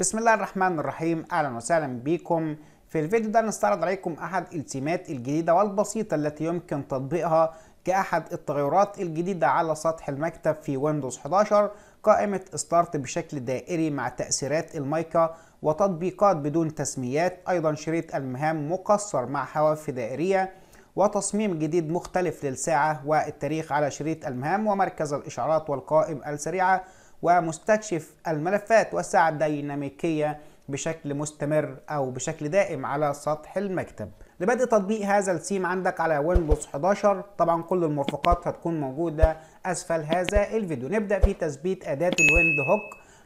بسم الله الرحمن الرحيم اهلا وسهلا بكم في الفيديو ده نستعرض عليكم احد السمات الجديدة والبسيطة التي يمكن تطبيقها كأحد التغيرات الجديدة على سطح المكتب في ويندوز 11 قائمة ستارت بشكل دائري مع تأثيرات المايكا وتطبيقات بدون تسميات أيضا شريط المهام مقصر مع حواف دائرية وتصميم جديد مختلف للساعة والتاريخ على شريط المهام ومركز الإشعارات والقائم السريعة ومستكشف الملفات والساعة الديناميكية بشكل مستمر أو بشكل دائم على سطح المكتب لبدء تطبيق هذا السيم عندك على ويندوز 11 طبعا كل المرفقات هتكون موجودة أسفل هذا الفيديو نبدأ في تثبيت أداة الويند هوك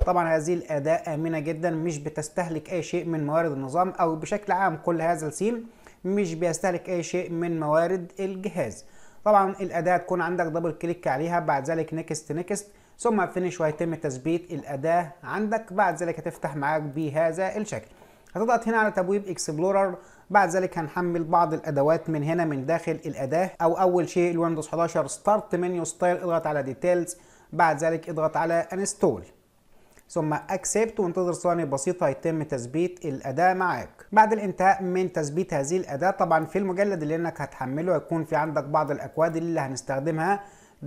طبعا هذه الأداة آمنة جدا مش بتستهلك أي شيء من موارد النظام أو بشكل عام كل هذا السيم مش بيستهلك أي شيء من موارد الجهاز طبعا الأداة تكون عندك دبل كليك عليها بعد ذلك نيكست نيكست ثم فينيش وهيتم تثبيت الأداة عندك بعد ذلك هتفتح معاك بهذا الشكل هتضغط هنا على تبويب اكسبلورر بعد ذلك هنحمل بعض الادوات من هنا من داخل الاداه او اول شيء الويندوز 11 ستارت منيو ستايل اضغط على ديتيلز بعد ذلك اضغط على انستول ثم اكسبت وانتظر ثواني بسيطه يتم تثبيت الاداه معاك بعد الانتهاء من تثبيت هذه الاداه طبعا في المجلد اللي انك هتحمله هيكون في عندك بعض الاكواد اللي هنستخدمها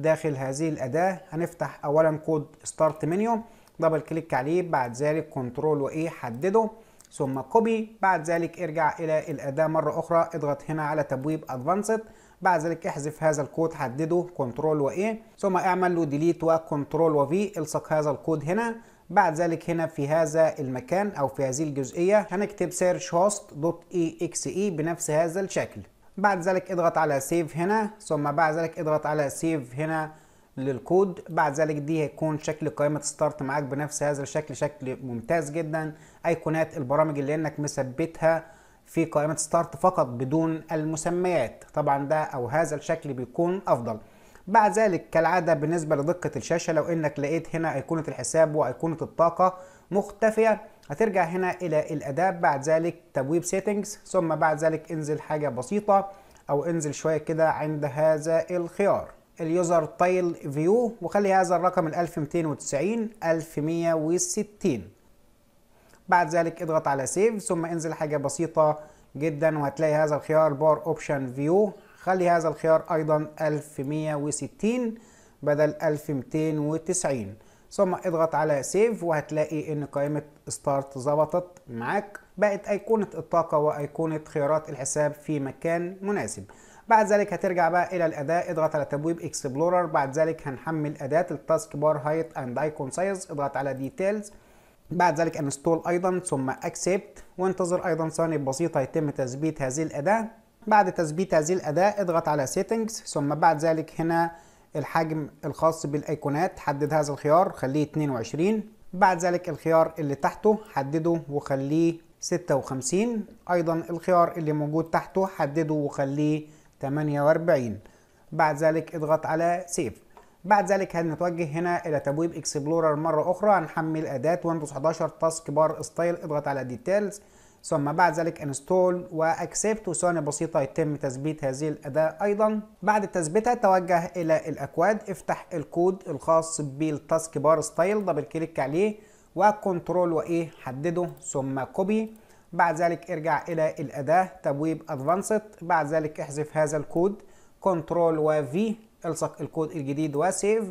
داخل هذه الأداة هنفتح أولا كود ستارت منيو دبل كليك عليه بعد ذلك كنترول وإيه حدده ثم كوبي بعد ذلك ارجع إلى الأداة مرة أخرى اضغط هنا على تبويب أدفانسد بعد ذلك احذف هذا الكود حدده كنترول وايه ثم اعمل له ديليت وكنترول وفي الصق هذا الكود هنا بعد ذلك هنا في هذا المكان او في هذه الجزئيه هنكتب سيرش هوست دوت اي اكس اي بنفس هذا الشكل بعد ذلك اضغط على سيف هنا ثم بعد ذلك اضغط على سيف هنا للكود بعد ذلك دي هيكون شكل قائمة ستارت معاك بنفس هذا الشكل شكل ممتاز جدا ايقونات البرامج اللي انك مثبتها في قائمة ستارت فقط بدون المسميات طبعا ده او هذا الشكل بيكون افضل بعد ذلك كالعادة بالنسبة لدقة الشاشة لو انك لقيت هنا ايقونة الحساب وايقونة الطاقة مختفية هترجع هنا الى الاداة بعد ذلك تبويب سيتنجز ثم بعد ذلك انزل حاجة بسيطة او انزل شوية كده عند هذا الخيار اليوزر تايل فيو وخلي هذا الرقم ال 1290 1160 بعد ذلك اضغط على سيف ثم انزل حاجة بسيطة جدا وهتلاقي هذا الخيار بار اوبشن فيو خلي هذا الخيار أيضا 1160 بدل 1290 ثم اضغط على سيف وهتلاقي ان قائمة ستارت ظبطت معاك بقت أيقونة الطاقة وأيقونة خيارات الحساب في مكان مناسب بعد ذلك هترجع بقى الى الاداة اضغط على تبويب اكسبلورر بعد ذلك هنحمل اداة التاسك بار هايت اند ايكون سايز اضغط على ديتيلز بعد ذلك انستول ايضا ثم اكسبت وانتظر ايضا ثواني بسيطة يتم تثبيت هذه الاداة بعد تثبيت هذه الأداة اضغط على Settings ثم بعد ذلك هنا الحجم الخاص بالأيقونات حدد هذا الخيار خليه 22 بعد ذلك الخيار اللي تحته حدده وخليه 56 أيضا الخيار اللي موجود تحته حدده وخليه 48 بعد ذلك اضغط على سيف بعد ذلك هنتوجه هنا الى تبويب اكسبلورر مره اخرى هنحمل اداه ويندوز 11 تاسك بار ستايل اضغط على ديتيلز ثم بعد ذلك انستول واكسبت وثواني بسيطة يتم تثبيت هذه الأداة أيضا بعد تثبيتها توجه إلى الأكواد افتح الكود الخاص بالتاسك بار ستايل دبل كليك عليه وكنترول وإيه حدده ثم كوبي بعد ذلك ارجع إلى الأداة تبويب أدفانسد بعد ذلك احذف هذا الكود كنترول وفي الصق الكود الجديد وسيف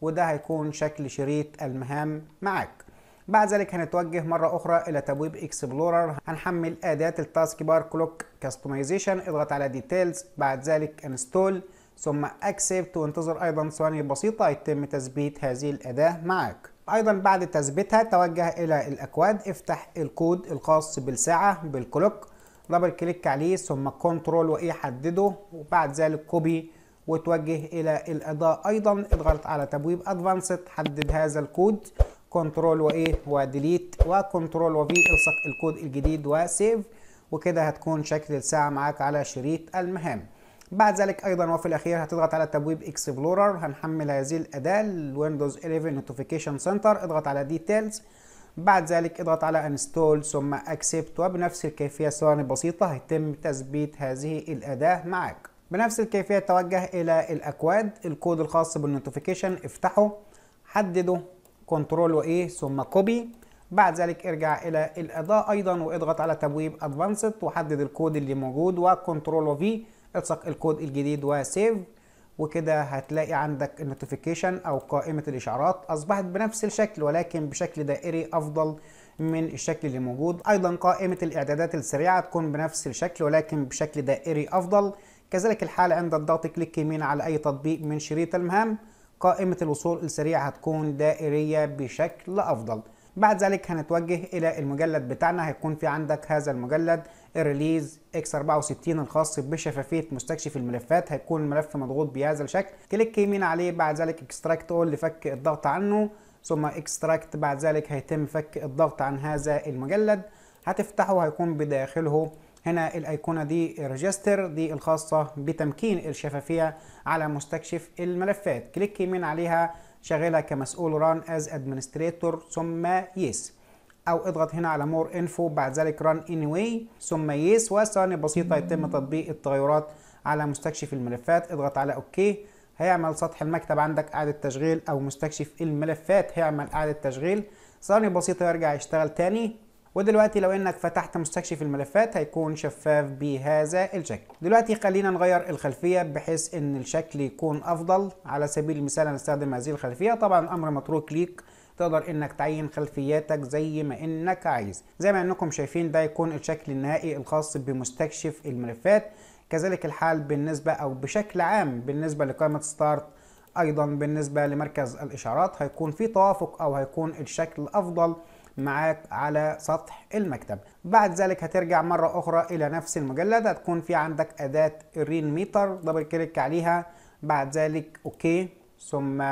وده هيكون شكل شريط المهام معاك بعد ذلك هنتوجه مرة أخرى إلى تبويب اكسبلورر هنحمل أداة التاسك بار كلوك كاستمايزيشن اضغط على ديتيلز بعد ذلك انستول ثم اكسبت وانتظر أيضا ثواني بسيطة يتم تثبيت هذه الأداة معك ايضا بعد تثبيتها توجه الى الاكواد افتح الكود الخاص بالساعه بالكلوك دبل كليك عليه ثم كنترول واي حدده وبعد ذلك كوبي وتوجه الى الاداه ايضا اضغط على تبويب ادفانسد حدد هذا الكود كنترول وايه وديليت وكنترول وفي الصق الكود الجديد وسيف وكده هتكون شكل الساعه معاك على شريط المهام بعد ذلك ايضا وفي الاخير هتضغط على تبويب اكسبلورر هنحمل هذه الاداه الويندوز 11 نوتيفيكيشن سنتر اضغط على ديتيلز بعد ذلك اضغط على انستول ثم اكسبت وبنفس الكيفيه ثواني بسيطه هيتم تثبيت هذه الاداه معاك بنفس الكيفيه توجه الى الاكواد الكود الخاص بالنوتيفيكيشن افتحه حدده كنترول وايه ثم كوبي بعد ذلك ارجع الى الاداء ايضا واضغط على تبويب ادفانسد وحدد الكود اللي موجود وكنترول وفي الصق الكود الجديد وسيف وكده هتلاقي عندك النوتيفيكيشن او قائمه الاشعارات اصبحت بنفس الشكل ولكن بشكل دائري افضل من الشكل اللي موجود ايضا قائمه الاعدادات السريعه تكون بنفس الشكل ولكن بشكل دائري افضل كذلك الحال عند الضغط كليك يمين على اي تطبيق من شريط المهام قائمة الوصول السريع هتكون دائرية بشكل أفضل بعد ذلك هنتوجه إلى المجلد بتاعنا هيكون في عندك هذا المجلد الريليز اكس 64 الخاص بشفافيه مستكشف الملفات هيكون الملف مضغوط بهذا الشكل كليك يمين عليه بعد ذلك اكستراكت اول لفك الضغط عنه ثم اكستراكت بعد ذلك هيتم فك الضغط عن هذا المجلد هتفتحه هيكون بداخله هنا الايقونه دي ريجستر دي الخاصه بتمكين الشفافيه على مستكشف الملفات كليك يمين عليها شغلها كمسؤول ران از ادمنستريتور ثم يس او اضغط هنا على مور انفو بعد ذلك ران اني anyway ثم يس وثواني بسيطه يتم تطبيق التغيرات على مستكشف الملفات اضغط على اوكي هيعمل سطح المكتب عندك اعاده تشغيل او مستكشف الملفات هيعمل اعاده تشغيل ثواني بسيطه يرجع يشتغل تاني ودلوقتي لو انك فتحت مستكشف الملفات هيكون شفاف بهذا الشكل دلوقتي خلينا نغير الخلفيه بحيث ان الشكل يكون افضل على سبيل المثال هنستخدم هذه الخلفيه طبعا امر متروك ليك تقدر انك تعين خلفياتك زي ما انك عايز زي ما انكم شايفين ده يكون الشكل النهائي الخاص بمستكشف الملفات كذلك الحال بالنسبه او بشكل عام بالنسبه لقائمه ستارت ايضا بالنسبه لمركز الاشارات هيكون في توافق او هيكون الشكل افضل معاك على سطح المكتب بعد ذلك هترجع مرة أخرى إلى نفس المجلد هتكون في عندك أداة رين ميتر دبل كليك عليها بعد ذلك أوكي ثم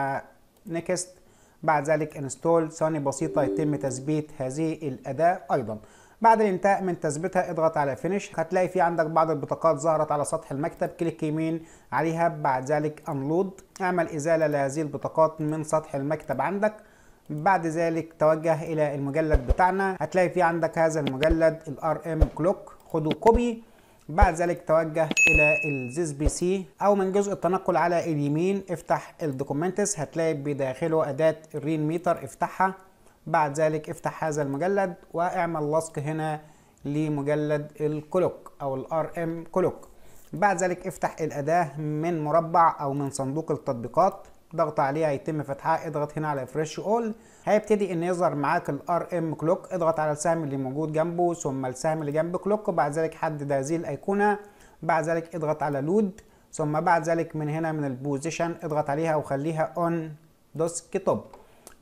نكست بعد ذلك انستول ثانية بسيطة يتم تثبيت هذه الأداة أيضا بعد الانتهاء من تثبيتها اضغط على فينيش هتلاقي في عندك بعض البطاقات ظهرت على سطح المكتب كليك يمين عليها بعد ذلك انلود اعمل ازاله لهذه البطاقات من سطح المكتب عندك بعد ذلك توجه الى المجلد بتاعنا هتلاقي فيه عندك هذا المجلد الار ام كلوك خده كوبي بعد ذلك توجه الى الزيس بي سي او من جزء التنقل على اليمين افتح الدوكومنتس هتلاقي بداخله اداه الرين ميتر افتحها بعد ذلك افتح هذا المجلد واعمل لصق هنا لمجلد الكلوك او الار ام كلوك بعد ذلك افتح الاداه من مربع او من صندوق التطبيقات ضغط عليها هيتم فتحها اضغط هنا على فريش اول هيبتدي ان يظهر معاك الار ام كلوك اضغط على السهم اللي موجود جنبه ثم السهم اللي جنب كلوك وبعد ذلك حدد هذه الايقونه بعد ذلك اضغط على لود ثم بعد ذلك من هنا من البوزيشن اضغط عليها وخليها اون ديسك توب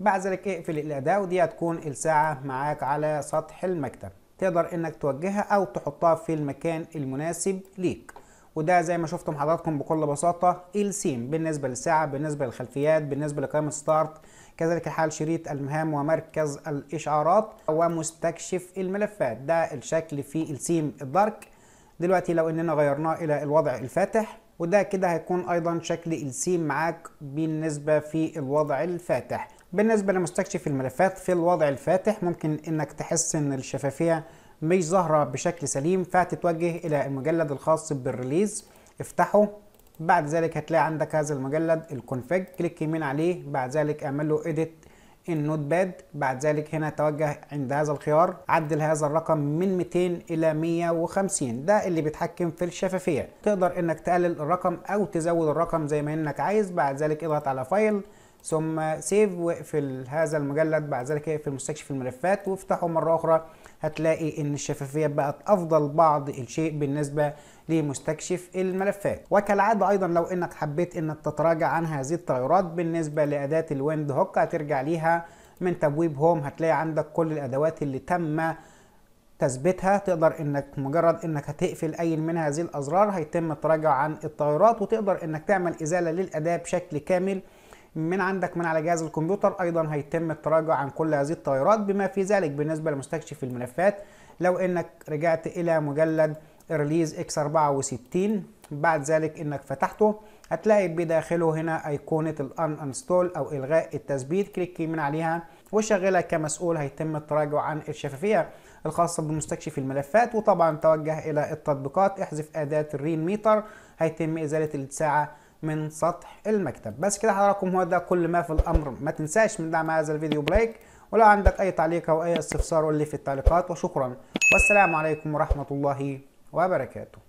بعد ذلك اقفل الاداء ودي هتكون الساعه معاك على سطح المكتب تقدر انك توجهها او تحطها في المكان المناسب ليك وده زي ما شفتم حضراتكم بكل بساطه السيم بالنسبه للساعه بالنسبه للخلفيات بالنسبه لقيمه ستارت كذلك الحال شريط المهام ومركز الاشعارات ومستكشف الملفات ده الشكل في السيم الدارك دلوقتي لو اننا غيرناه الى الوضع الفاتح وده كده هيكون ايضا شكل السيم معاك بالنسبه في الوضع الفاتح بالنسبه لمستكشف الملفات في الوضع الفاتح ممكن انك تحسن الشفافيه مش ظاهرة بشكل سليم فهتتوجه إلى المجلد الخاص بالريليز افتحه بعد ذلك هتلاقي عندك هذا المجلد الكونفج كليك يمين عليه بعد ذلك اعمل له ايديت النوت باد بعد ذلك هنا توجه عند هذا الخيار عدل هذا الرقم من 200 الى 150 ده اللي بيتحكم في الشفافيه تقدر انك تقلل الرقم او تزود الرقم زي ما انك عايز بعد ذلك اضغط على فايل ثم سيف واقفل هذا المجلد بعد ذلك اقفل مستكشف الملفات وافتحه مرة أخرى هتلاقي ان الشفافية بقت افضل بعض الشيء بالنسبة لمستكشف الملفات وكالعادة ايضا لو انك حبيت انك تتراجع عن هذه التغيرات بالنسبة لاداة الويند هوك هترجع ليها من تبويب هوم هتلاقي عندك كل الادوات اللي تم تثبيتها تقدر انك مجرد انك هتقفل اي من هذه الازرار هيتم التراجع عن التغيرات وتقدر انك تعمل ازالة للاداة بشكل كامل من عندك من على جهاز الكمبيوتر ايضا هيتم التراجع عن كل هذه التغيرات بما في ذلك بالنسبه لمستكشف الملفات لو انك رجعت الى مجلد ريليز اكس 64 بعد ذلك انك فتحته هتلاقي بداخله هنا ايقونه الان انستول او الغاء التثبيت كليك من عليها وشغلها كمسؤول هيتم التراجع عن الشفافيه الخاصه بمستكشف الملفات وطبعا توجه الى التطبيقات احذف اداه الرين ميتر هيتم ازاله الساعه من سطح المكتب بس كده حضراتكم هو ده كل ما في الامر ما تنساش من دعم هذا الفيديو بلايك ولو عندك اي تعليق او اي استفسار قول لي في التعليقات وشكرا والسلام عليكم ورحمه الله وبركاته